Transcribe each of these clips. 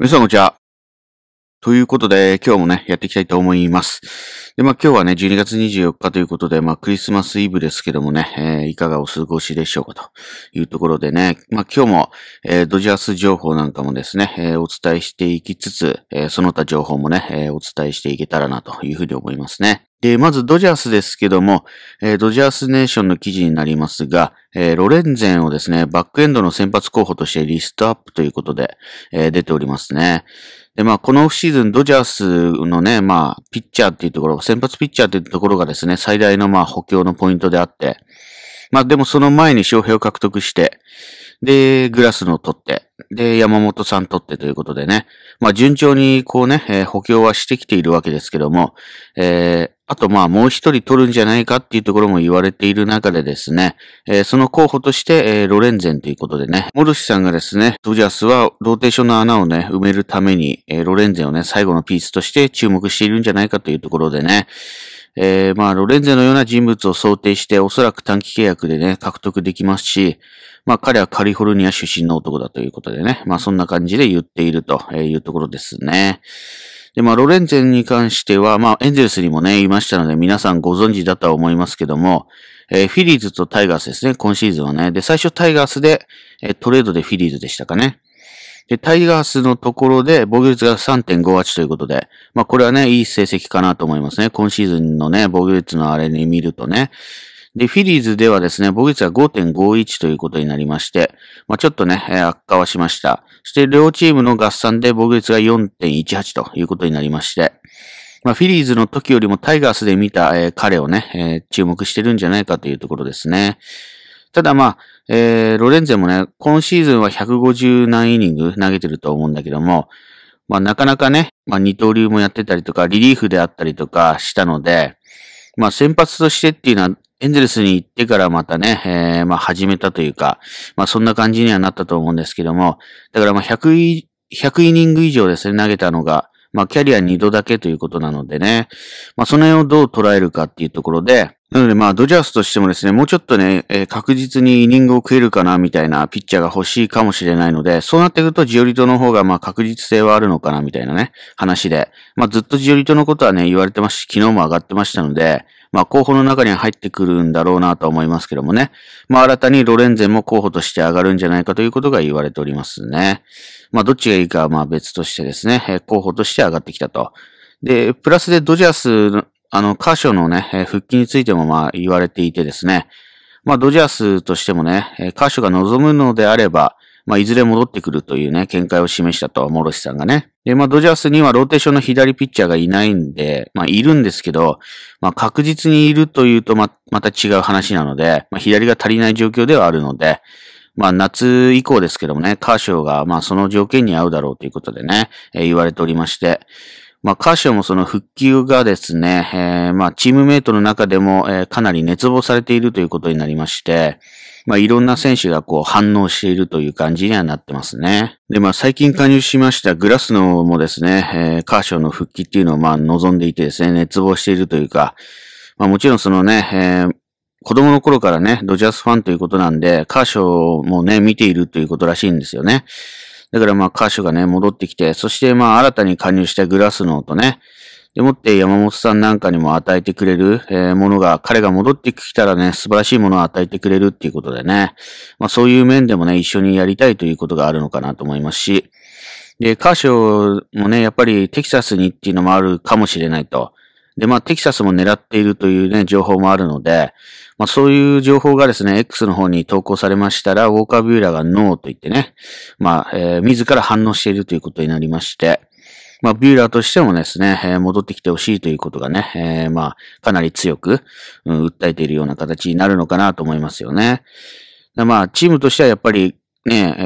皆さんこんにちは。ということで、今日もね、やっていきたいと思います。で、まあ今日はね、12月24日ということで、まあクリスマスイブですけどもね、えー、いかがお過ごしでしょうかというところでね、まあ今日も、えー、ドジャース情報なんかもですね、えー、お伝えしていきつつ、えその他情報もね、えお伝えしていけたらなというふうに思いますね。で、まずドジャースですけども、えー、ドジャースネーションの記事になりますが、えー、ロレンゼンをですね、バックエンドの先発候補としてリストアップということで、えー、出ておりますね。で、まあ、このオフシーズン、ドジャースのね、まあ、ピッチャーっていうところ、先発ピッチャーっていうところがですね、最大のまあ、補強のポイントであって、まあ、でもその前に勝敗を獲得して、で、グラスの取って、で、山本さん取ってということでね。まあ、順調にこうね、えー、補強はしてきているわけですけども、えー、あとまあ、もう一人取るんじゃないかっていうところも言われている中でですね、えー、その候補として、えー、ロレンゼンということでね、モルシさんがですね、ドジャースはローテーションの穴をね、埋めるために、えー、ロレンゼンをね、最後のピースとして注目しているんじゃないかというところでね、えー、まあ、ロレンゼのような人物を想定して、おそらく短期契約でね、獲得できますし、まあ彼はカリフォルニア出身の男だということでね、まあそんな感じで言っているというところですね。で、まあ、ロレンゼンに関しては、まあ、エンゼルスにもね、いましたので、皆さんご存知だとは思いますけども、えー、フィリーズとタイガースですね、今シーズンはね。で、最初タイガースで、えー、トレードでフィリーズでしたかね。で、タイガースのところで防御率が3.58ということで、まあ、これはね、いい成績かなと思いますね。今シーズンのね、防御率のあれに見るとね。で、フィリーズではですね、防率は5.51ということになりまして、まあ、ちょっとね、悪化はしました。そして両チームの合算で防率が4.18ということになりまして、まあ、フィリーズの時よりもタイガースで見た、えー、彼をね、えー、注目してるんじゃないかというところですね。ただまあ、えー、ロレンゼもね、今シーズンは150何イニング投げてると思うんだけども、まあなかなかね、まあ二刀流もやってたりとか、リリーフであったりとかしたので、まあ先発としてっていうのはエンゼルスに行ってからまたね、えー、まあ始めたというか、まあそんな感じにはなったと思うんですけども、だからまあ100、100イニング以上ですね、投げたのが、まあキャリア2度だけということなのでね、まあその辺をどう捉えるかっていうところで、なのでまあドジャースとしてもですね、もうちょっとね、えー、確実にイニングを食えるかなみたいなピッチャーが欲しいかもしれないので、そうなってくるとジオリトの方がまあ確実性はあるのかなみたいなね、話で。まあずっとジオリトのことはね、言われてますし、昨日も上がってましたので、まあ、候補の中には入ってくるんだろうなと思いますけどもね。まあ、新たにロレンゼンも候補として上がるんじゃないかということが言われておりますね。まあ、どっちがいいかはまあ別としてですね、候補として上がってきたと。で、プラスでドジャース、の、あの、箇所のね、復帰についてもまあ言われていてですね。まあ、ドジャースとしてもね、箇所が望むのであれば、まあ、いずれ戻ってくるというね、見解を示したと、諸ロシさんがね。で、まあ、ドジャースにはローテーションの左ピッチャーがいないんで、まあ、いるんですけど、まあ、確実にいるというとま、また違う話なので、まあ、左が足りない状況ではあるので、まあ、夏以降ですけどもね、カーショーが、まあ、その条件に合うだろうということでね、えー、言われておりまして、まあ、カーショーもその復旧がですね、えー、まあ、チームメイトの中でも、えー、かなり熱望されているということになりまして、まあ、いろんな選手がこう反応しているという感じにはなってますね。で、まあ、最近加入しましたグラスノもですね、えー、カーショーの復帰っていうのをまあ、望んでいてですね、熱望しているというか、まあ、もちろんそのね、えー、子供の頃からね、ドジャースファンということなんで、カーショーもね、見ているということらしいんですよね。だからまあ、カーショーがね、戻ってきて、そしてまあ、新たに加入したグラスノーとね、でもって山本さんなんかにも与えてくれる、えー、ものが、彼が戻ってきたらね、素晴らしいものを与えてくれるっていうことでね、まあそういう面でもね、一緒にやりたいということがあるのかなと思いますし、で、カーショーもね、やっぱりテキサスにっていうのもあるかもしれないと。で、まあ、テキサスも狙っているというね、情報もあるので、まあ、そういう情報がですね、X の方に投稿されましたら、ウォーカー・ビューラーがノーと言ってね、まあ、えー、自ら反応しているということになりまして、まあ、ビューラーとしてもですね、戻ってきてほしいということがね、えー、まあ、かなり強く、うん、訴えているような形になるのかなと思いますよね。まあ、チームとしてはやっぱり、ね、え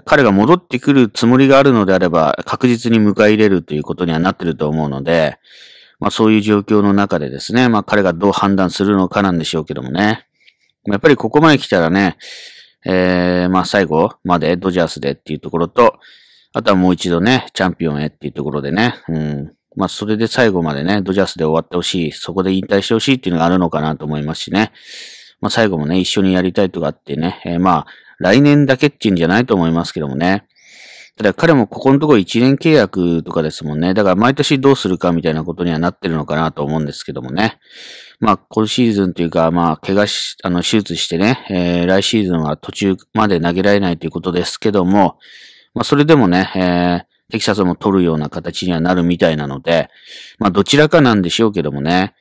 ー、彼が戻ってくるつもりがあるのであれば、確実に迎え入れるということにはなってると思うので、まあそういう状況の中でですね、まあ彼がどう判断するのかなんでしょうけどもね。やっぱりここまで来たらね、えー、まあ最後までドジャースでっていうところと、あとはもう一度ね、チャンピオンへっていうところでね、うん。まあ、それで最後までね、ドジャースで終わってほしい、そこで引退してほしいっていうのがあるのかなと思いますしね。まあ、最後もね、一緒にやりたいとかってね、えー、まあ、来年だけっていうんじゃないと思いますけどもね。ただ彼もここのところ1年契約とかですもんね。だから毎年どうするかみたいなことにはなってるのかなと思うんですけどもね。まあ今シーズンというか、まあ怪我し、あの手術してね、えー、来シーズンは途中まで投げられないということですけども、まあ、それでもね、えー、テキサスも取るような形にはなるみたいなので、まあ、どちらかなんでしょうけどもね、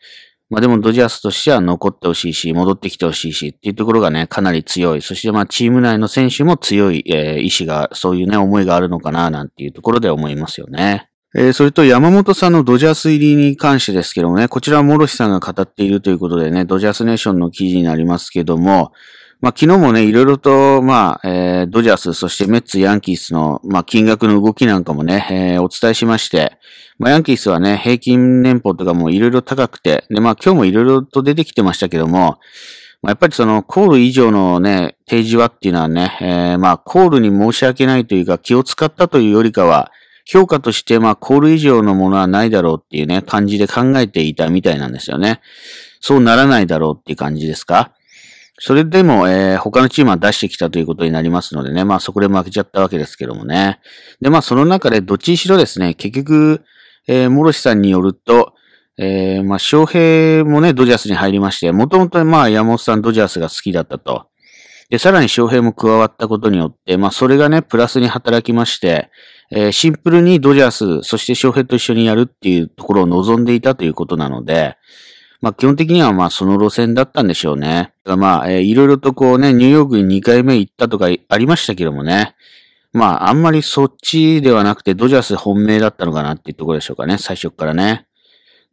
まあでもドジャースとしては残ってほしいし、戻ってきてほしいしっていうところがね、かなり強い。そしてまあチーム内の選手も強い、えー、意志が、そういうね、思いがあるのかななんていうところで思いますよね。えー、それと山本さんのドジャース入りに関してですけどもね、こちらは諸氏さんが語っているということでね、ドジャースネーションの記事になりますけども、まあ、昨日もね、いろいろと、まあ、えー、ドジャース、そしてメッツ、ヤンキースの、まあ、金額の動きなんかもね、えー、お伝えしまして、まあ、ヤンキースはね、平均年俸とかもいろいろ高くて、で、まあ、今日もいろいろと出てきてましたけども、まあ、やっぱりその、コール以上のね、提示はっていうのはね、えー、まあ、コールに申し訳ないというか、気を使ったというよりかは、評価として、まあ、コール以上のものはないだろうっていうね、感じで考えていたみたいなんですよね。そうならないだろうっていう感じですかそれでも、えー、他のチームは出してきたということになりますのでね、まあそこで負けちゃったわけですけどもね。で、まあその中でどっちにしろですね、結局、えー、諸志さんによると、えー、まあ翔平もね、ドジャースに入りまして、もともとまあ山本さんドジャースが好きだったと。で、さらに翔平も加わったことによって、まあそれがね、プラスに働きまして、えー、シンプルにドジャース、そして翔平と一緒にやるっていうところを望んでいたということなので、まあ、基本的にはまあその路線だったんでしょうね。まあ、えー、いろいろとこうね、ニューヨークに2回目行ったとかありましたけどもね。まあ、あんまりそっちではなくて、ドジャース本命だったのかなっていうところでしょうかね、最初からね。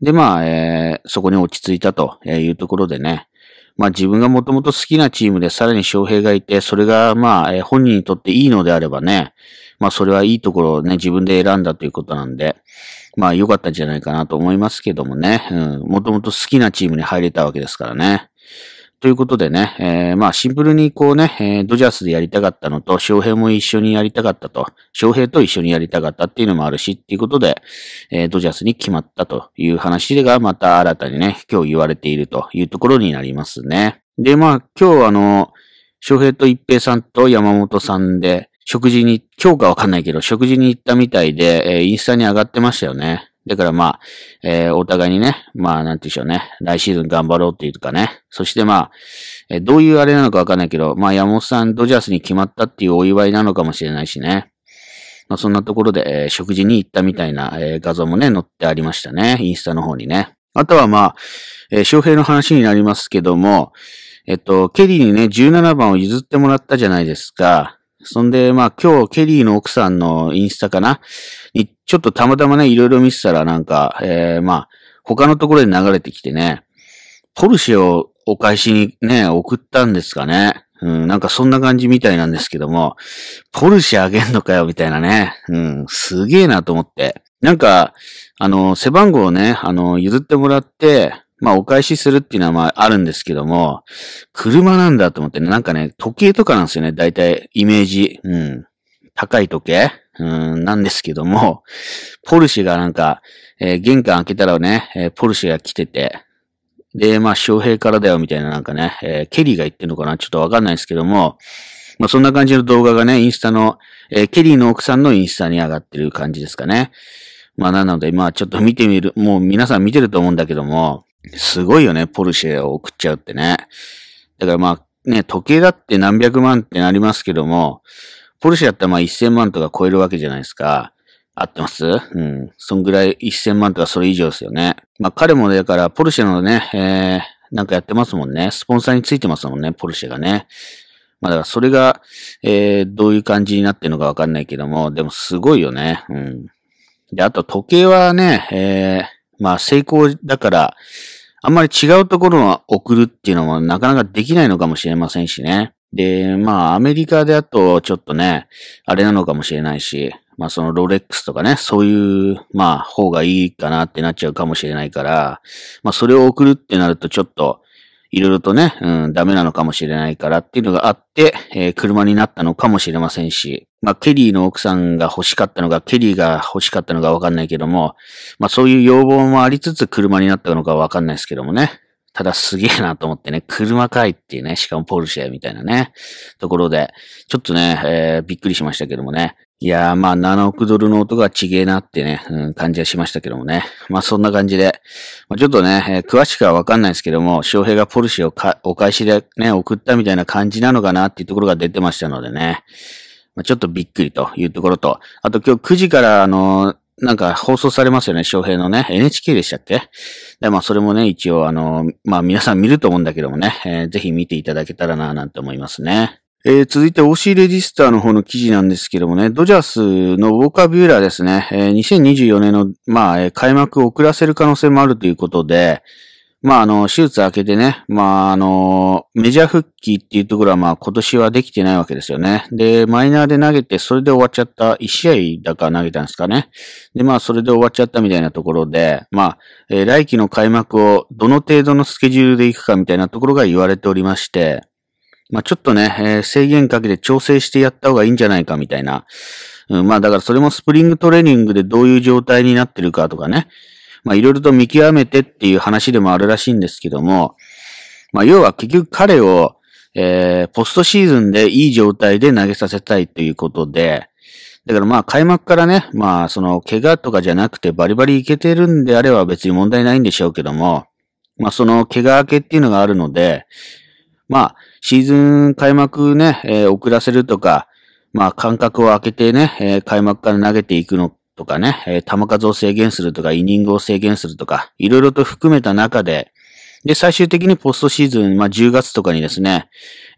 で、まあ、えー、そこに落ち着いたというところでね。まあ自分がもともと好きなチームでさらに翔平がいて、それがまあ、えー、本人にとっていいのであればね、まあそれはいいところをね、自分で選んだということなんで、まあ良かったんじゃないかなと思いますけどもね、うん、もともと好きなチームに入れたわけですからね。ということでね、えー、まあシンプルにこうね、えー、ドジャースでやりたかったのと、翔平も一緒にやりたかったと、翔平と一緒にやりたかったっていうのもあるし、っていうことで、えー、ドジャースに決まったという話がまた新たにね、今日言われているというところになりますね。で、まあ今日あの、翔平と一平さんと山本さんで、食事に、今日かわかんないけど、食事に行ったみたいで、えー、インスタに上がってましたよね。だからまあ、えー、お互いにね、まあ、なんて言うでしょうね、来シーズン頑張ろうっていうかね、そしてまあ、えー、どういうあれなのかわかんないけど、まあ、山本さん、ドジャースに決まったっていうお祝いなのかもしれないしね。まあ、そんなところで、えー、食事に行ったみたいな、え画像もね、載ってありましたね。インスタの方にね。あとはまあ、え翔平の話になりますけども、えっと、ケリーにね、17番を譲ってもらったじゃないですか。そんで、まあ今日、ケリーの奥さんのインスタかなに、ちょっとたまたまね、いろいろ見せたらなんか、えー、まあ、他のところで流れてきてね、ポルシェをお返しにね、送ったんですかね。うん、なんかそんな感じみたいなんですけども、ポルシェあげんのかよ、みたいなね。うん、すげえなと思って。なんか、あの、背番号をね、あの、譲ってもらって、まあお返しするっていうのはまああるんですけども、車なんだと思って、ね、なんかね、時計とかなんですよね、大体イメージ。うん。高い時計うん、なんですけども、ポルシェがなんか、えー、玄関開けたらね、えー、ポルシェが来てて、で、まあ、翔平からだよみたいななんかね、えー、ケリーが言ってるのかなちょっとわかんないですけども、まあ、そんな感じの動画がね、インスタの、えー、ケリーの奥さんのインスタに上がってる感じですかね。まあ、なので、まあ、ちょっと見てみる、もう皆さん見てると思うんだけども、すごいよね、ポルシェを送っちゃうってね。だからまあ、ね、時計だって何百万ってなりますけども、ポルシェだったらまあ一千万とか超えるわけじゃないですか。合ってますうん。そんぐらい一千万とかそれ以上ですよね。まあ彼もだから、ポルシェのね、えー、なんかやってますもんね。スポンサーについてますもんね、ポルシェがね。まあだからそれが、えー、どういう感じになってるのかわかんないけども、でもすごいよね。うん。で、あと時計はね、えー、まあ成功だから、あんまり違うところは送るっていうのもなかなかできないのかもしれませんしね。で、まあ、アメリカであと、ちょっとね、あれなのかもしれないし、まあ、そのロレックスとかね、そういう、まあ、方がいいかなってなっちゃうかもしれないから、まあ、それを送るってなると、ちょっと、いろいろとね、うん、ダメなのかもしれないからっていうのがあって、えー、車になったのかもしれませんし、まあ、ケリーの奥さんが欲しかったのが、ケリーが欲しかったのかわかんないけども、まあ、そういう要望もありつつ車になったのかわかんないですけどもね。ただすげえなと思ってね、車かいっていうね、しかもポルシェみたいなね、ところで、ちょっとね、えー、びっくりしましたけどもね。いやーまあ7億ドルの音がちげえなってね、うん、感じはしましたけどもね。まあそんな感じで、まあ、ちょっとね、えー、詳しくはわかんないですけども、翔平がポルシェをかお返しでね、送ったみたいな感じなのかなっていうところが出てましたのでね。まあ、ちょっとびっくりというところと、あと今日9時からあの、なんか放送されますよね、翔平のね。NHK でしたっけで、まあそれもね、一応あの、まあ皆さん見ると思うんだけどもね、えー、ぜひ見ていただけたらな、なんて思いますね。えー、続いて OC レジスターの方の記事なんですけどもね、ドジャースのウォーカー・ビューラーですね、えー、2024年の、まあ、開幕を遅らせる可能性もあるということで、まあ、あの、手術明けてね、まあ、あの、メジャー復帰っていうところは、まあ、今年はできてないわけですよね。で、マイナーで投げて、それで終わっちゃった、1試合だから投げたんですかね。で、まあ、それで終わっちゃったみたいなところで、まあ、えー、来季の開幕をどの程度のスケジュールでいくかみたいなところが言われておりまして、まあ、ちょっとね、えー、制限かけて調整してやった方がいいんじゃないかみたいな。うん、まあ、だからそれもスプリングトレーニングでどういう状態になってるかとかね。まあ、いろいろと見極めてっていう話でもあるらしいんですけども、まあ、要は結局彼を、えー、ポストシーズンでいい状態で投げさせたいということで、だからまあ開幕からね、まあその怪我とかじゃなくてバリバリいけてるんであれば別に問題ないんでしょうけども、まあその怪我明けっていうのがあるので、まあシーズン開幕ね、えー、遅らせるとか、まあ間隔を空けてね、えー、開幕から投げていくのとかね、え球数を制限するとか、イニングを制限するとか、いろいろと含めた中で、で、最終的にポストシーズン、まあ、10月とかにですね、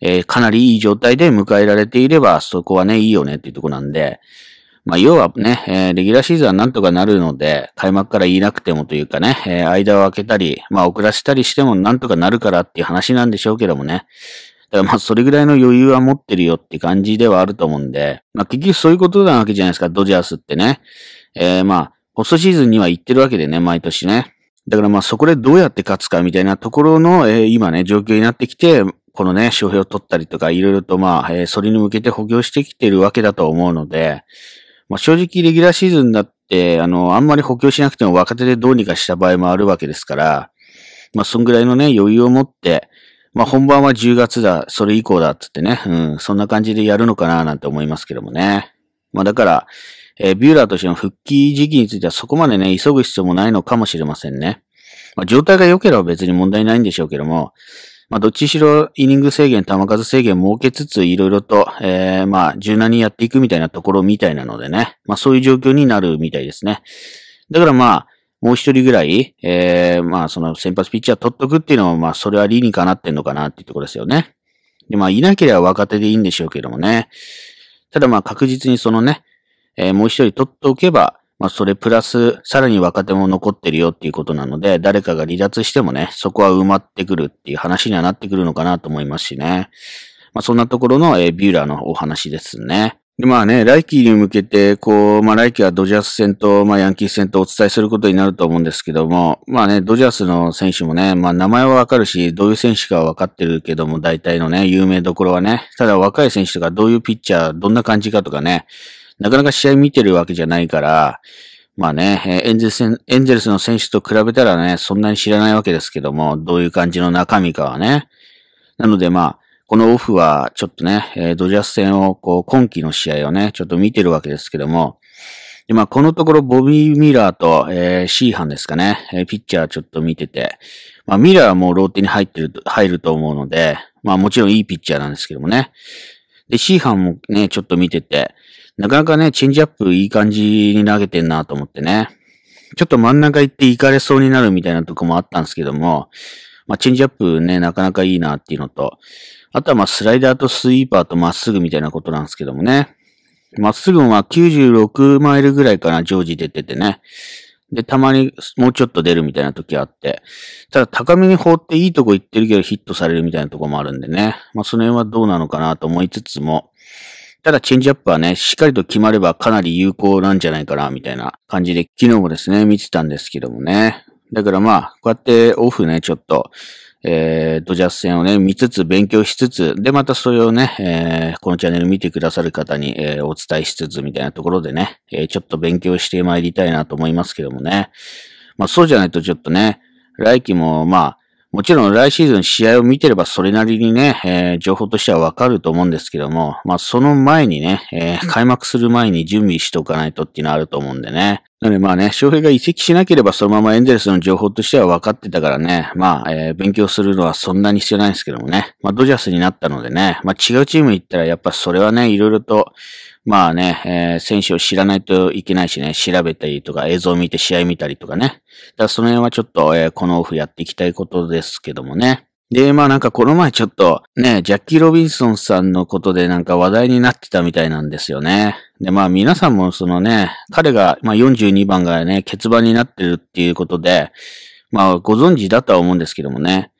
えー、かなりいい状態で迎えられていれば、そこはね、いいよねっていうとこなんで、まあ、要はね、えー、レギュラーシーズンはなんとかなるので、開幕から言いなくてもというかね、えー、間を空けたり、まあ、遅らせたりしてもなんとかなるからっていう話なんでしょうけどもね、だからまあそれぐらいの余裕は持ってるよって感じではあると思うんで、まあ結局そういうことなわけじゃないですか、ドジャースってね。えー、まあ、ポストシーズンには行ってるわけでね、毎年ね。だからまあそこでどうやって勝つかみたいなところの、えー、今ね、状況になってきて、このね、商標を取ったりとか、いろいろとまあ、えー、それに向けて補強してきてるわけだと思うので、まあ正直レギュラーシーズンだって、あの、あんまり補強しなくても若手でどうにかした場合もあるわけですから、まあそんぐらいのね、余裕を持って、まあ本番は10月だ、それ以降だっつってね、うん、そんな感じでやるのかななんて思いますけどもね。まあだから、えー、ビューラーとしての復帰時期についてはそこまでね、急ぐ必要もないのかもしれませんね。まあ状態が良ければ別に問題ないんでしょうけども、まあどっちしろイニング制限、球数制限設けつついろいろと、えー、まあ柔軟にやっていくみたいなところみたいなのでね、まあそういう状況になるみたいですね。だからまあ、もう一人ぐらい、えー、まあその先発ピッチャー取っとくっていうのは、まあそれは理にかなってんのかなっていうところですよね。で、まあいなければ若手でいいんでしょうけどもね。ただまあ確実にそのね、えー、もう一人取っておけば、まあそれプラス、さらに若手も残ってるよっていうことなので、誰かが離脱してもね、そこは埋まってくるっていう話にはなってくるのかなと思いますしね。まあそんなところの、えー、ビューラーのお話ですね。で、まあね、来季に向けて、こう、まあ来季はドジャース戦と、まあヤンキース戦とお伝えすることになると思うんですけども、まあね、ドジャースの選手もね、まあ名前はわかるし、どういう選手かわかってるけども、大体のね、有名どころはね、ただ若い選手とかどういうピッチャー、どんな感じかとかね、なかなか試合見てるわけじゃないから、まあね、エンゼルス、エンゼルスの選手と比べたらね、そんなに知らないわけですけども、どういう感じの中身かはね。なのでまあ、このオフはちょっとね、えー、ドジャース戦を、こう、今季の試合をね、ちょっと見てるわけですけども、で、まあ、このところボビー・ミラーと、えー、シーハンですかね、えー、ピッチャーちょっと見てて、まあ、ミラーはもうローテに入ってる、入ると思うので、まあ、もちろんいいピッチャーなんですけどもね。で、シーハンもね、ちょっと見てて、なかなかね、チェンジアップいい感じに投げてんなと思ってね。ちょっと真ん中行って行かれそうになるみたいなとこもあったんですけども、まあ、チェンジアップね、なかなかいいなっていうのと、あとはまあスライダーとスイーパーとまっすぐみたいなことなんですけどもね。まっすぐは96マイルぐらいかな、常時出ててね。で、たまにもうちょっと出るみたいな時あって。ただ、高めに放っていいとこ行ってるけどヒットされるみたいなとこもあるんでね。まあ、その辺はどうなのかなと思いつつも。ただ、チェンジアップはね、しっかりと決まればかなり有効なんじゃないかな、みたいな感じで、昨日もですね、見てたんですけどもね。だからまあ、こうやってオフね、ちょっと、えー、ドジャース戦をね、見つつ、勉強しつつ、で、またそれをね、えー、このチャンネル見てくださる方に、えー、お伝えしつつ、みたいなところでね、えちょっと勉強して参りたいなと思いますけどもね。まあ、そうじゃないとちょっとね、来季も、まあ、もちろん来シーズン試合を見てればそれなりにね、えー、情報としてはわかると思うんですけども、まあその前にね、えー、開幕する前に準備しておかないとっていうのはあると思うんでね。なのでまあね、翔平が移籍しなければそのままエンゼルスの情報としては分かってたからね、まあ、えー、勉強するのはそんなに必要ないんですけどもね。まあドジャースになったのでね、まあ違うチーム行ったらやっぱそれはね、いろいろと、まあね、えー、選手を知らないといけないしね、調べたりとか、映像を見て試合見たりとかね。だからその辺はちょっと、えー、このオフやっていきたいことですけどもね。で、まあなんかこの前ちょっとね、ジャッキー・ロビンソンさんのことでなんか話題になってたみたいなんですよね。で、まあ皆さんもそのね、彼が、まあ42番がね、欠番になってるっていうことで、まあご存知だとは思うんですけどもね。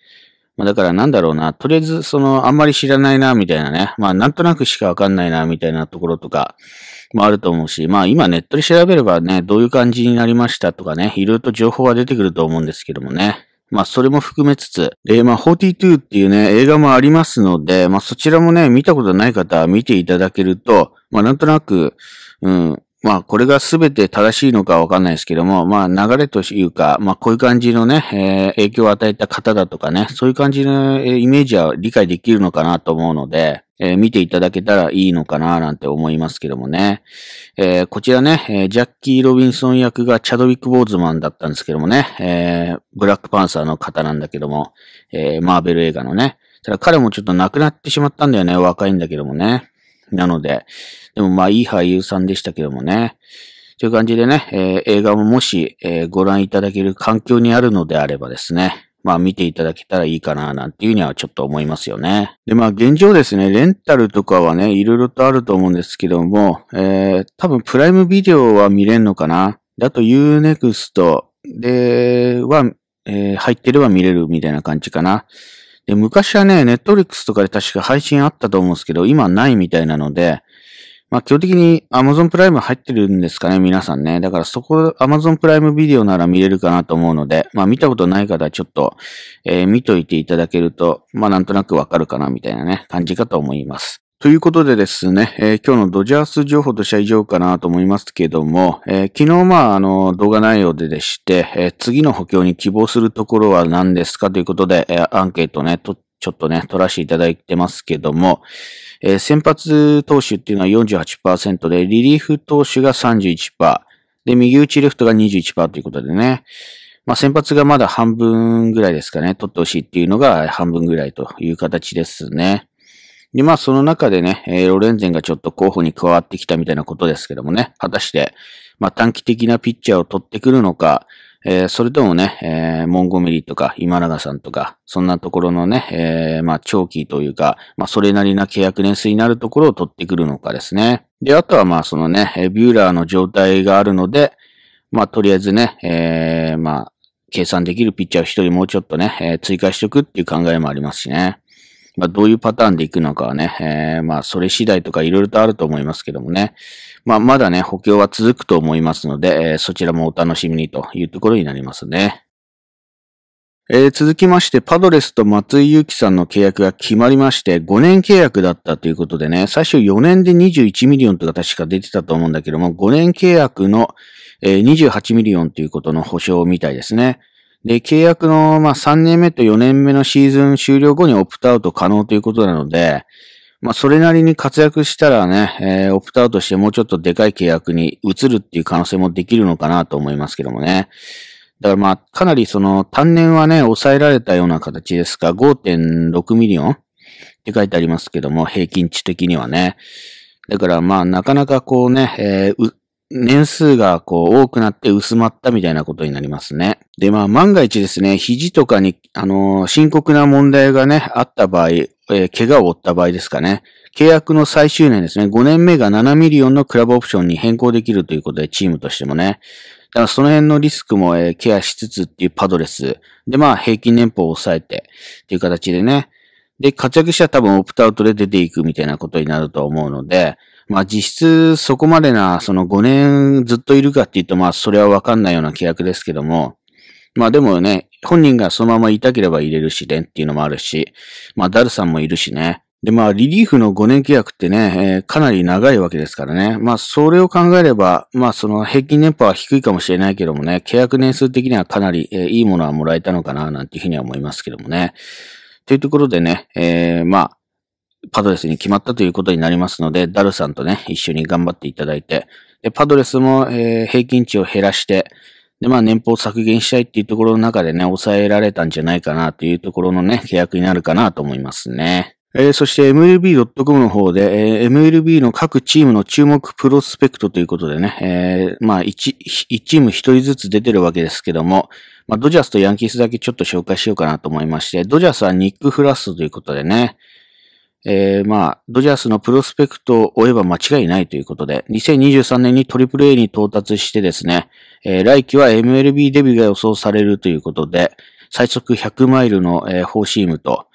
まあ、だからなんだろうな、とりあえずそのあんまり知らないな、みたいなね。まあなんとなくしかわかんないな、みたいなところとかもあると思うし、まあ今ネットで調べればね、どういう感じになりましたとかね、いろいろと情報は出てくると思うんですけどもね。まあ、それも含めつつ、で、まあ、42っていうね、映画もありますので、まあ、そちらもね、見たことない方は見ていただけると、まあ、なんとなく、うん、まあ、これが全て正しいのかわかんないですけども、まあ、流れというか、まあ、こういう感じのね、えー、影響を与えた方だとかね、そういう感じの、えイメージは理解できるのかなと思うので、えー、見ていただけたらいいのかななんて思いますけどもね。えー、こちらね、えー、ジャッキー・ロビンソン役がチャドウィック・ボーズマンだったんですけどもね、えー、ブラックパンサーの方なんだけども、えー、マーベル映画のね。ただ彼もちょっと亡くなってしまったんだよね、若いんだけどもね。なので、でもまあいい俳優さんでしたけどもね。という感じでね、えー、映画ももし、えー、ご覧いただける環境にあるのであればですね、まあ見ていただけたらいいかななんていうにはちょっと思いますよね。でまあ現状ですね、レンタルとかはね、いろいろとあると思うんですけども、えー、多分プライムビデオは見れんのかな。だと Unext では、えー、入ってれば見れるみたいな感じかな。で、昔はね、ネットリックスとかで確か配信あったと思うんですけど、今ないみたいなので、まあ、基本的に Amazon プライム入ってるんですかね、皆さんね。だからそこ、Amazon プライムビデオなら見れるかなと思うので、まあ、見たことない方はちょっと、えー、見といていただけると、まあ、なんとなくわかるかな、みたいなね、感じかと思います。ということでですね、えー、今日のドジャース情報としては以上かなと思いますけども、えー、昨日まああの動画内容ででして、えー、次の補強に希望するところは何ですかということで、えアンケートね、とちょっとね、取らせていただいてますけども、え先発投手っていうのは48%で、リリーフ投手が31%、で、右打ちレフトが21%ということでね、まあ、先発がまだ半分ぐらいですかね、取ってほしいっていうのが半分ぐらいという形ですね。で、まあその中でね、えー、ロレンゼンがちょっと候補に加わってきたみたいなことですけどもね、果たして、まあ短期的なピッチャーを取ってくるのか、えー、それともね、えー、モンゴメリとか今永さんとか、そんなところのね、えー、まあ長期というか、まあそれなりな契約年数になるところを取ってくるのかですね。で、あとはまあそのね、ビューラーの状態があるので、まあとりあえずね、えー、まあ計算できるピッチャーを一人もうちょっとね、えー、追加しておくっていう考えもありますしね。まあ、どういうパターンでいくのかはね、えー、まあ、それ次第とかいろいろとあると思いますけどもね。まあ、まだね、補強は続くと思いますので、えー、そちらもお楽しみにというところになりますね。えー、続きまして、パドレスと松井裕樹さんの契約が決まりまして、5年契約だったということでね、最初4年で21ミリオンとか確か出てたと思うんだけども、5年契約の、えー、28ミリオンということの保証みたいですね。で、契約の、まあ、3年目と4年目のシーズン終了後にオプトアウト可能ということなので、まあ、それなりに活躍したらね、えー、オプトアウトしてもうちょっとでかい契約に移るっていう可能性もできるのかなと思いますけどもね。だからまあ、かなりその、単年はね、抑えられたような形ですか、5.6ミリオンって書いてありますけども、平均値的にはね。だからまあ、なかなかこうね、えー、年数がこう多くなって薄まったみたいなことになりますね。で、まあ万が一ですね、肘とかに、あのー、深刻な問題がね、あった場合、えー、怪我を負った場合ですかね。契約の最終年ですね、5年目が7ミリオンのクラブオプションに変更できるということで、チームとしてもね。だからその辺のリスクも、えー、ケアしつつっていうパドレス。で、まあ平均年俸を抑えてっていう形でね。で、活躍したら多分オプトアウトで出ていくみたいなことになると思うので、まあ実質そこまでな、その5年ずっといるかっていうと、まあそれはわかんないような契約ですけども、まあでもね、本人がそのままいたければ入れるしねっていうのもあるし、まあダルさんもいるしね。でまあリリーフの5年契約ってね、えー、かなり長いわけですからね。まあそれを考えれば、まあその平均年俸は低いかもしれないけどもね、契約年数的にはかなり、えー、いいものはもらえたのかななんていうふうには思いますけどもね。というところでね、えー、まあ、パドレスに決まったということになりますので、ダルさんとね、一緒に頑張っていただいて、でパドレスも、えー、平均値を減らして、で、まあ年俸削減したいっていうところの中でね、抑えられたんじゃないかなというところのね、契約になるかなと思いますね。えー、そして MLB.com の方で、えー、MLB の各チームの注目プロスペクトということでね、えー、まあ1チーム1人ずつ出てるわけですけども、まあドジャースとヤンキースだけちょっと紹介しようかなと思いまして、ドジャースはニック・フラストということでね、えー、まあ、ドジャースのプロスペクトを追えば間違いないということで、2023年に AAA に到達してですね、えー、来季は MLB デビューが予想されるということで、最速100マイルの、えー、フォーシームと、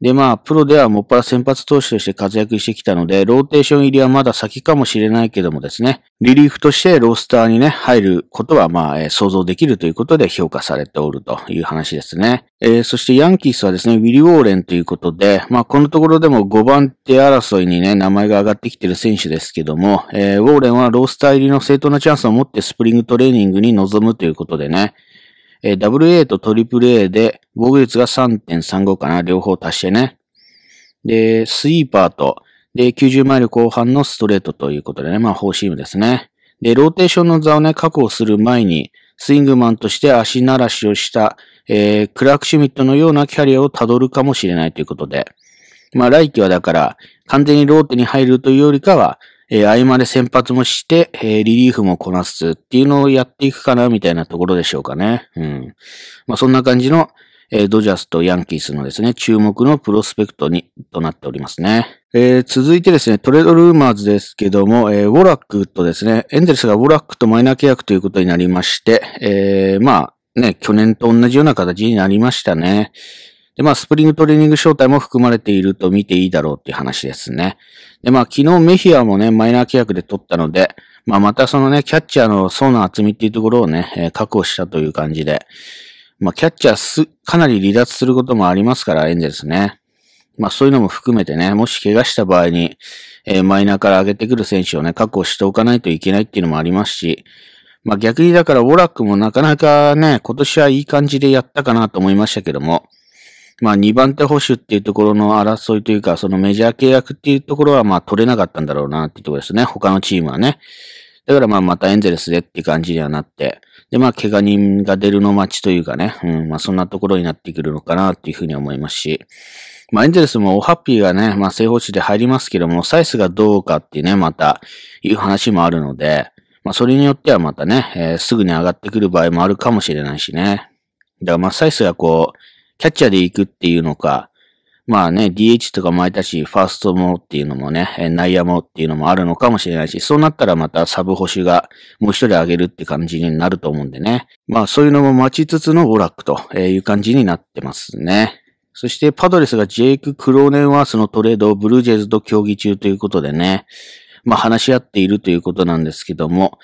で、まあ、プロではもっぱら先発投手として活躍してきたので、ローテーション入りはまだ先かもしれないけどもですね、リリーフとしてロースターにね、入ることはまあ、えー、想像できるということで評価されておるという話ですね。えー、そしてヤンキースはですね、ウィリー・ウォーレンということで、まあ、このところでも5番手争いにね、名前が上がってきてる選手ですけども、えー、ウォーレンはロースター入りの正当なチャンスを持ってスプリングトレーニングに臨むということでね、えー、AA と AAA で防御率が3.35かな、両方足してね。で、スイーパーと、で、90マイル後半のストレートということでね、まあ、フォーシームですね。で、ローテーションの座をね、確保する前に、スイングマンとして足慣らしをした、えー、クラーク・シュミットのようなキャリアを辿るかもしれないということで。まあ、来季はだから、完全にローテに入るというよりかは、えー、合間で先発もして、えー、リリーフもこなすっていうのをやっていくかな、みたいなところでしょうかね。うん。まあ、そんな感じの、えー、ドジャースとヤンキースのですね、注目のプロスペクトに、となっておりますね。えー、続いてですね、トレードルーマーズですけども、えー、ウォラックとですね、エンゼルスがウォラックとマイナー契約ということになりまして、えー、まあ、ね、去年と同じような形になりましたね。で、まあ、スプリングトレーニング招待も含まれていると見ていいだろうっていう話ですね。で、まあ、昨日メヒアもね、マイナー契約で取ったので、まあ、またそのね、キャッチャーの層の厚みっていうところをね、えー、確保したという感じで、まあ、キャッチャーす、かなり離脱することもありますから、エンゼルスね。まあ、そういうのも含めてね、もし怪我した場合に、えー、マイナーから上げてくる選手をね、確保しておかないといけないっていうのもありますし、まあ逆にだからウォラックもなかなかね、今年はいい感じでやったかなと思いましたけども、まあ2番手保守っていうところの争いというか、そのメジャー契約っていうところはまあ取れなかったんだろうなっていうところですね。他のチームはね。だからまあまたエンゼルスでって感じにはなって。でまあ怪我人が出るの待ちというかね。うん、まあそんなところになってくるのかなっていうふうに思いますし。まあ、エンゼルスもオハッピーがね、まあ、正方守で入りますけども、サイスがどうかってね、また、いう話もあるので、まあ、それによってはまたね、えー、すぐに上がってくる場合もあるかもしれないしね。だから、まあ、サイスがこう、キャッチャーで行くっていうのか、まあね、DH とかもあいたし、ファーストもっていうのもね、内野もっていうのもあるのかもしれないし、そうなったらまたサブ補修がもう一人上げるって感じになると思うんでね。まあそういうのも待ちつつのオラックという感じになってますね。そしてパドレスがジェイク・クローネンワースのトレードをブルージェイズと競技中ということでね、まあ話し合っているということなんですけども、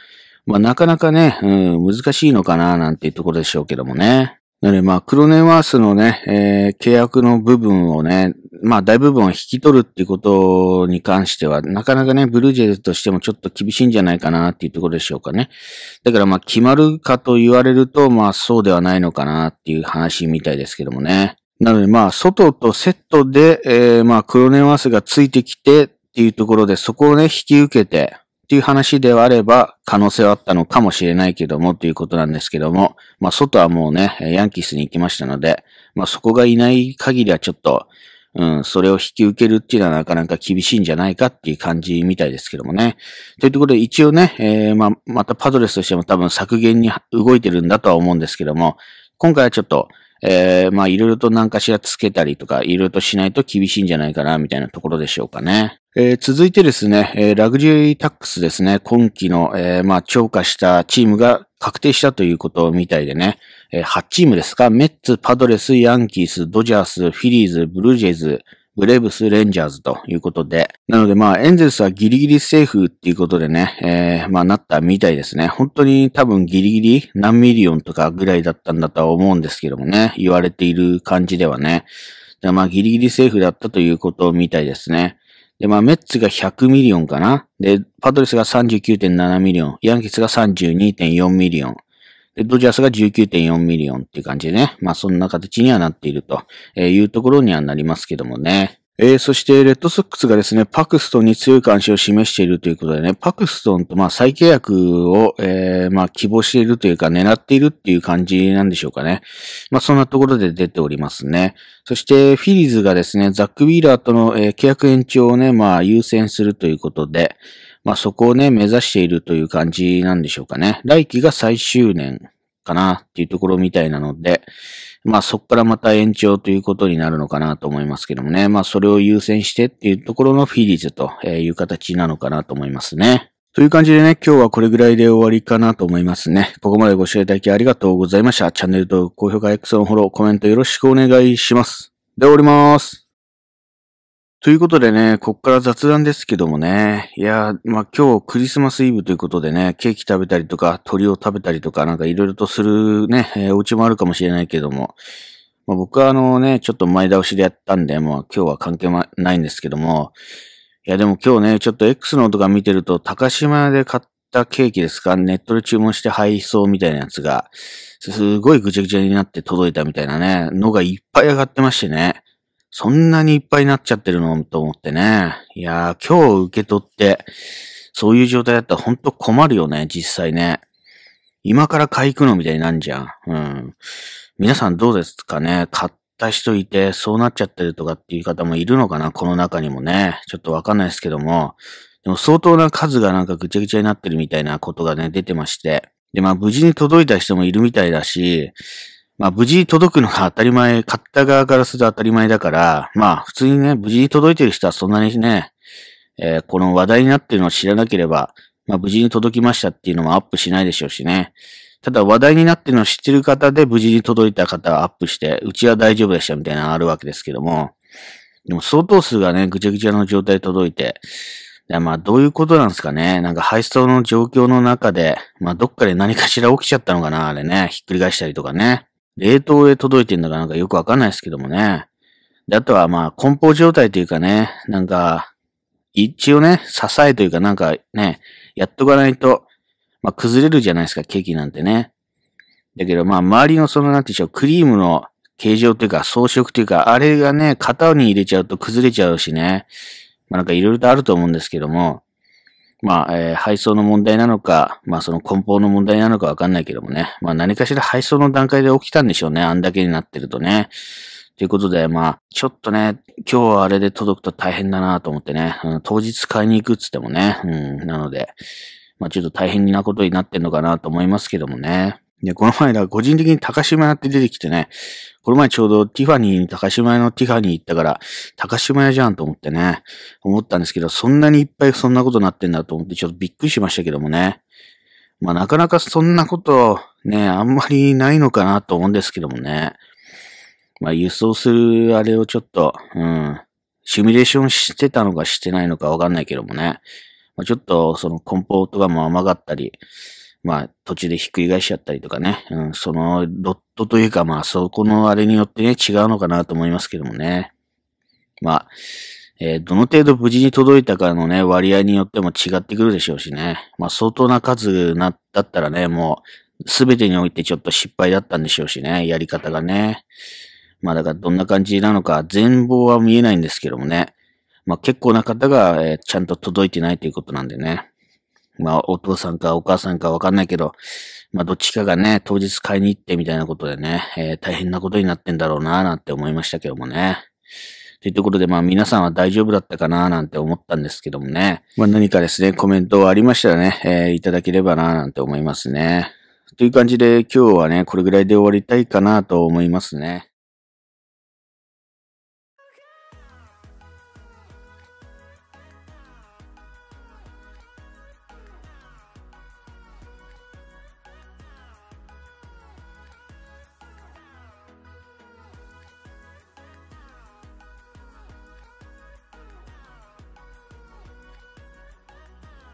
まあなかなかね、うん、難しいのかななんていうところでしょうけどもね。なので、まあ、クロネワースのね、えー、契約の部分をね、まあ、大部分を引き取るっていうことに関しては、なかなかね、ブルージェイズとしてもちょっと厳しいんじゃないかなっていうところでしょうかね。だから、まあ、決まるかと言われると、まあ、そうではないのかなっていう話みたいですけどもね。なので、まあ、外とセットで、えー、まあ、クロネワースがついてきてっていうところで、そこをね、引き受けて、っていう話ではあれば、可能性はあったのかもしれないけども、ということなんですけども、まあ、外はもうね、ヤンキースに行きましたので、まあ、そこがいない限りはちょっと、うん、それを引き受けるっていうのはなかなか厳しいんじゃないかっていう感じみたいですけどもね。というところで一応ね、えー、まあ、またパドレスとしても多分削減に動いてるんだとは思うんですけども、今回はちょっと、えー、まあいろいろと何かしらつけたりとか、いろいろとしないと厳しいんじゃないかな、みたいなところでしょうかね。えー、続いてですね、えー、ラグジュアリータックスですね、今期の、えー、まあ、超過したチームが確定したということみたいでね、え8チームですか、メッツ、パドレス、ヤンキース、ドジャース、フィリーズ、ブルージェイズ、ブレーブス・レンジャーズということで。なのでまあ、エンゼルスはギリギリセーフっていうことでね、えー、まあなったみたいですね。本当に多分ギリギリ何ミリオンとかぐらいだったんだとは思うんですけどもね、言われている感じではね。まあギリギリセーフだったということみたいですね。で、まあ、メッツが100ミリオンかな。で、パドレスが39.7ミリオン、ヤンキスが32.4ミリオン。ッドジャースが19.4ミリオンっていう感じでね。まあそんな形にはなっているというところにはなりますけどもね。えー、そして、レッドソックスがですね、パクストンに強い関心を示しているということでね、パクストンと、まあ、再契約を、えー、まあ、希望しているというか、狙っているっていう感じなんでしょうかね。まあ、そんなところで出ておりますね。そして、フィリーズがですね、ザック・ウィーラーとの、えー、契約延長をね、まあ、優先するということで、まあ、そこをね、目指しているという感じなんでしょうかね。来期が最終年かなっていうところみたいなので、まあそこからまた延長ということになるのかなと思いますけどもね。まあそれを優先してっていうところのフィリーズという形なのかなと思いますね。という感じでね、今日はこれぐらいで終わりかなと思いますね。ここまでご視聴いただきありがとうございました。チャンネル登録、高評価、エクソンフォロー、コメントよろしくお願いします。でおります。ということでね、こっから雑談ですけどもね。いやまあ、今日クリスマスイブということでね、ケーキ食べたりとか、鳥を食べたりとか、なんかいろいろとするね、えー、お家もあるかもしれないけども。まあ、僕はあのね、ちょっと前倒しでやったんで、まう今日は関係、ま、ないんですけども。いや、でも今日ね、ちょっと X の音が見てると、高島屋で買ったケーキですかネットで注文して配送みたいなやつが、すごいぐちゃぐちゃになって届いたみたいなね、のがいっぱい上がってましてね。そんなにいっぱいになっちゃってるのと思ってね。いやー、今日受け取って、そういう状態だったらほんと困るよね、実際ね。今から買い行くのみたいになんじゃん。うん。皆さんどうですかね買った人いて、そうなっちゃってるとかっていう方もいるのかなこの中にもね。ちょっとわかんないですけども。でも相当な数がなんかぐちゃぐちゃになってるみたいなことがね、出てまして。で、まあ無事に届いた人もいるみたいだし、まあ、無事届くのが当たり前、買った側からすると当たり前だから、まあ、普通にね、無事に届いてる人はそんなにね、えー、この話題になってるのを知らなければ、まあ、無事に届きましたっていうのもアップしないでしょうしね。ただ話題になってるのを知ってる方で無事に届いた方はアップして、うちは大丈夫でしたみたいなのがあるわけですけども、でも相当数がね、ぐちゃぐちゃの状態届いて、まあどういうことなんですかね。なんか配送の状況の中で、まあどっかで何かしら起きちゃったのかな、あれね。ひっくり返したりとかね。冷凍へ届いてんだかなんかよくわかんないですけどもね。で、あとはまあ、梱包状態というかね、なんか、一応ね、支えというかなんかね、やっとかないと、まあ、崩れるじゃないですか、ケーキなんてね。だけどまあ、周りのその、なんていうんでしょう、クリームの形状というか、装飾というか、あれがね、型に入れちゃうと崩れちゃうしね。まあ、なんかいろいろとあると思うんですけども、まあ、えー、配送の問題なのか、まあその梱包の問題なのかわかんないけどもね、まあ何かしら配送の段階で起きたんでしょうね、あんだけになってるとね。ということで、まあ、ちょっとね、今日はあれで届くと大変だなと思ってね、うん、当日買いに行くっつってもね、うん、なので、まあちょっと大変なことになってんのかなと思いますけどもね。で、この前だ、個人的に高島屋って出てきてね、この前ちょうどティファニーに高島屋のティファニー行ったから、高島屋じゃんと思ってね、思ったんですけど、そんなにいっぱいそんなことなってんだと思ってちょっとびっくりしましたけどもね。まあなかなかそんなことね、あんまりないのかなと思うんですけどもね。まあ輸送するあれをちょっと、うん、シミュレーションしてたのかしてないのかわかんないけどもね。まあ、ちょっとその梱包とかも甘かったり、まあ、途中でひっくり返しちゃったりとかね、うん、そのロットというか、まあ、そこのあれによってね、違うのかなと思いますけどもね。まあ、えー、どの程度無事に届いたかのね、割合によっても違ってくるでしょうしね。まあ、相当な数な、だったらね、もう、すべてにおいてちょっと失敗だったんでしょうしね、やり方がね。まあ、だからどんな感じなのか、全貌は見えないんですけどもね。まあ、結構な方が、えー、ちゃんと届いてないということなんでね。まあ、お父さんかお母さんかわかんないけど、まあ、どっちかがね、当日買いに行ってみたいなことでね、えー、大変なことになってんだろうな、なんて思いましたけどもね。というところで、まあ皆さんは大丈夫だったかななんて思ったんですけどもね。まあ何かですね、コメントありましたらね、えー、いただければななんて思いますね。という感じで今日はね、これぐらいで終わりたいかなと思いますね。